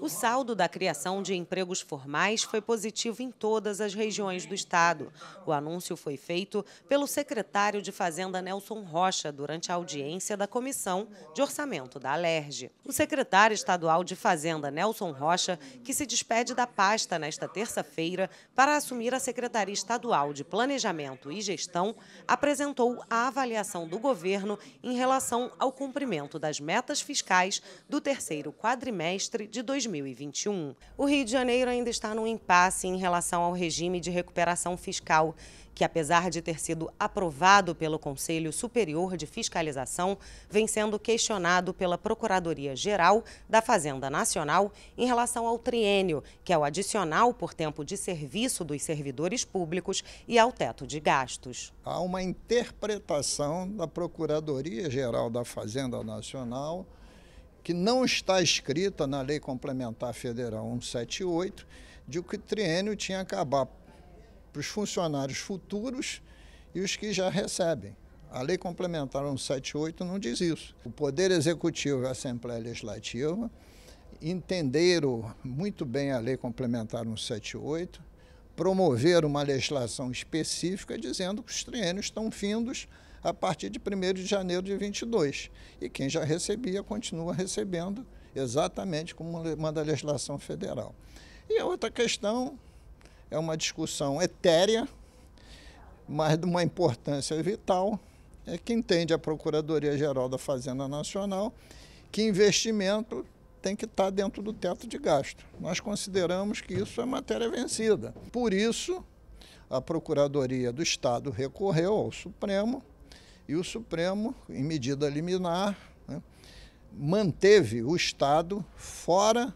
O saldo da criação de empregos formais foi positivo em todas as regiões do estado. O anúncio foi feito pelo secretário de Fazenda Nelson Rocha durante a audiência da Comissão de Orçamento da Alerj. O secretário estadual de Fazenda Nelson Rocha, que se despede da pasta nesta terça-feira para assumir a Secretaria Estadual de Planejamento e Gestão, apresentou a avaliação do governo em relação ao cumprimento das metas fiscais do terceiro quadrimestre de 2020. 2021, o Rio de Janeiro ainda está num impasse em relação ao regime de recuperação fiscal, que, apesar de ter sido aprovado pelo Conselho Superior de Fiscalização, vem sendo questionado pela Procuradoria-Geral da Fazenda Nacional em relação ao triênio, que é o adicional por tempo de serviço dos servidores públicos e ao teto de gastos. Há uma interpretação da Procuradoria-Geral da Fazenda Nacional que não está escrita na Lei Complementar Federal 178, de que o triênio tinha que acabar para os funcionários futuros e os que já recebem. A Lei Complementar 178 não diz isso. O Poder Executivo e a Assembleia Legislativa entenderam muito bem a Lei Complementar 178, promoveram uma legislação específica dizendo que os triênios estão findos a partir de 1 de janeiro de 22. E quem já recebia continua recebendo exatamente como manda a legislação federal. E a outra questão é uma discussão etérea, mas de uma importância vital, é que entende a Procuradoria-Geral da Fazenda Nacional que investimento tem que estar tá dentro do teto de gasto. Nós consideramos que isso é matéria vencida. Por isso, a Procuradoria do Estado recorreu ao Supremo e o Supremo, em medida liminar, né, manteve o Estado fora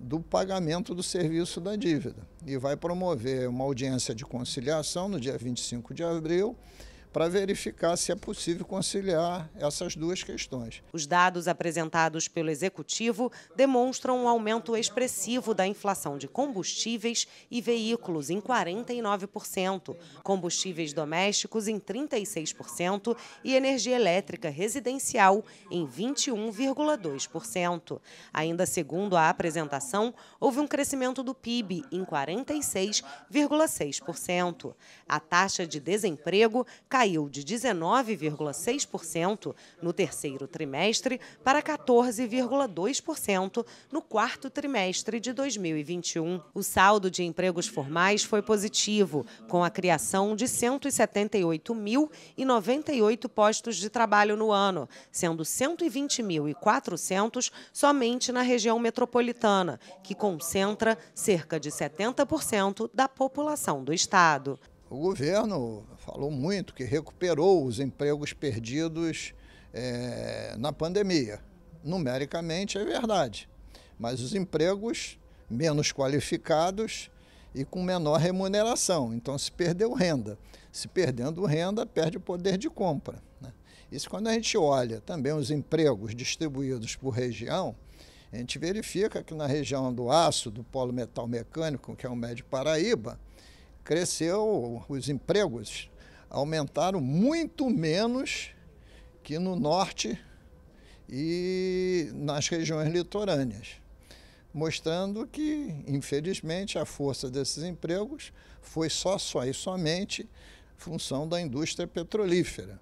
do pagamento do serviço da dívida e vai promover uma audiência de conciliação no dia 25 de abril para verificar se é possível conciliar essas duas questões. Os dados apresentados pelo Executivo demonstram um aumento expressivo da inflação de combustíveis e veículos em 49%, combustíveis domésticos em 36% e energia elétrica residencial em 21,2%. Ainda segundo a apresentação, houve um crescimento do PIB em 46,6%. A taxa de desemprego caiu caiu de 19,6% no terceiro trimestre para 14,2% no quarto trimestre de 2021. O saldo de empregos formais foi positivo, com a criação de 178.098 postos de trabalho no ano, sendo 120.400 somente na região metropolitana, que concentra cerca de 70% da população do estado. O governo falou muito que recuperou os empregos perdidos é, na pandemia. Numericamente é verdade, mas os empregos menos qualificados e com menor remuneração. Então, se perdeu renda. Se perdendo renda, perde o poder de compra. Né? Isso, quando a gente olha também os empregos distribuídos por região, a gente verifica que na região do aço, do polo metal mecânico, que é o Médio Paraíba, cresceu, os empregos aumentaram muito menos que no norte e nas regiões litorâneas, mostrando que, infelizmente, a força desses empregos foi só, só e somente função da indústria petrolífera.